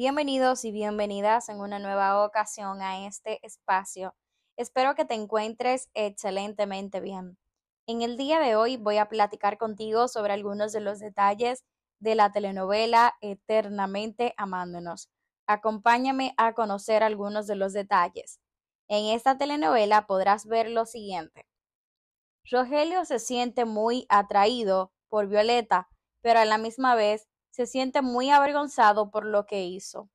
Bienvenidos y bienvenidas en una nueva ocasión a este espacio. Espero que te encuentres excelentemente bien. En el día de hoy voy a platicar contigo sobre algunos de los detalles de la telenovela Eternamente Amándonos. Acompáñame a conocer algunos de los detalles. En esta telenovela podrás ver lo siguiente. Rogelio se siente muy atraído por Violeta, pero a la misma vez se siente muy avergonzado por lo que hizo.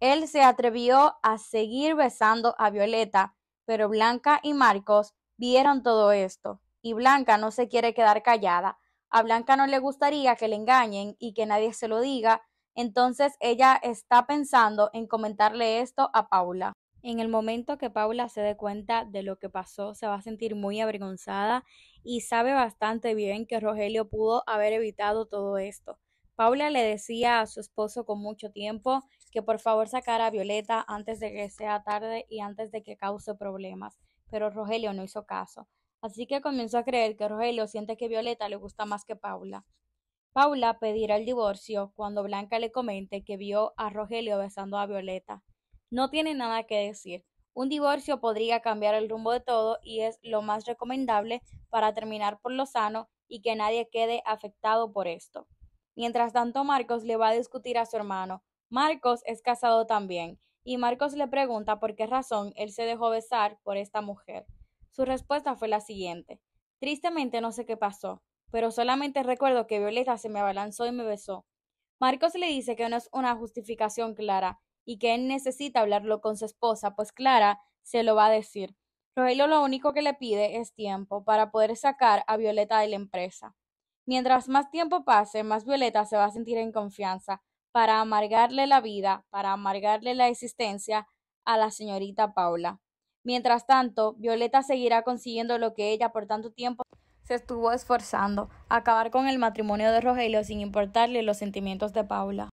Él se atrevió a seguir besando a Violeta, pero Blanca y Marcos vieron todo esto, y Blanca no se quiere quedar callada. A Blanca no le gustaría que le engañen y que nadie se lo diga, entonces ella está pensando en comentarle esto a Paula. En el momento que Paula se dé cuenta de lo que pasó, se va a sentir muy avergonzada y sabe bastante bien que Rogelio pudo haber evitado todo esto. Paula le decía a su esposo con mucho tiempo que por favor sacara a Violeta antes de que sea tarde y antes de que cause problemas, pero Rogelio no hizo caso. Así que comenzó a creer que Rogelio siente que Violeta le gusta más que Paula. Paula pedirá el divorcio cuando Blanca le comente que vio a Rogelio besando a Violeta. No tiene nada que decir. Un divorcio podría cambiar el rumbo de todo y es lo más recomendable para terminar por lo sano y que nadie quede afectado por esto. Mientras tanto, Marcos le va a discutir a su hermano. Marcos es casado también, y Marcos le pregunta por qué razón él se dejó besar por esta mujer. Su respuesta fue la siguiente. Tristemente no sé qué pasó, pero solamente recuerdo que Violeta se me abalanzó y me besó. Marcos le dice que no es una justificación clara y que él necesita hablarlo con su esposa, pues Clara se lo va a decir. Rogelio lo único que le pide es tiempo para poder sacar a Violeta de la empresa. Mientras más tiempo pase, más Violeta se va a sentir en confianza para amargarle la vida, para amargarle la existencia a la señorita Paula. Mientras tanto, Violeta seguirá consiguiendo lo que ella por tanto tiempo se estuvo esforzando, acabar con el matrimonio de Rogelio sin importarle los sentimientos de Paula.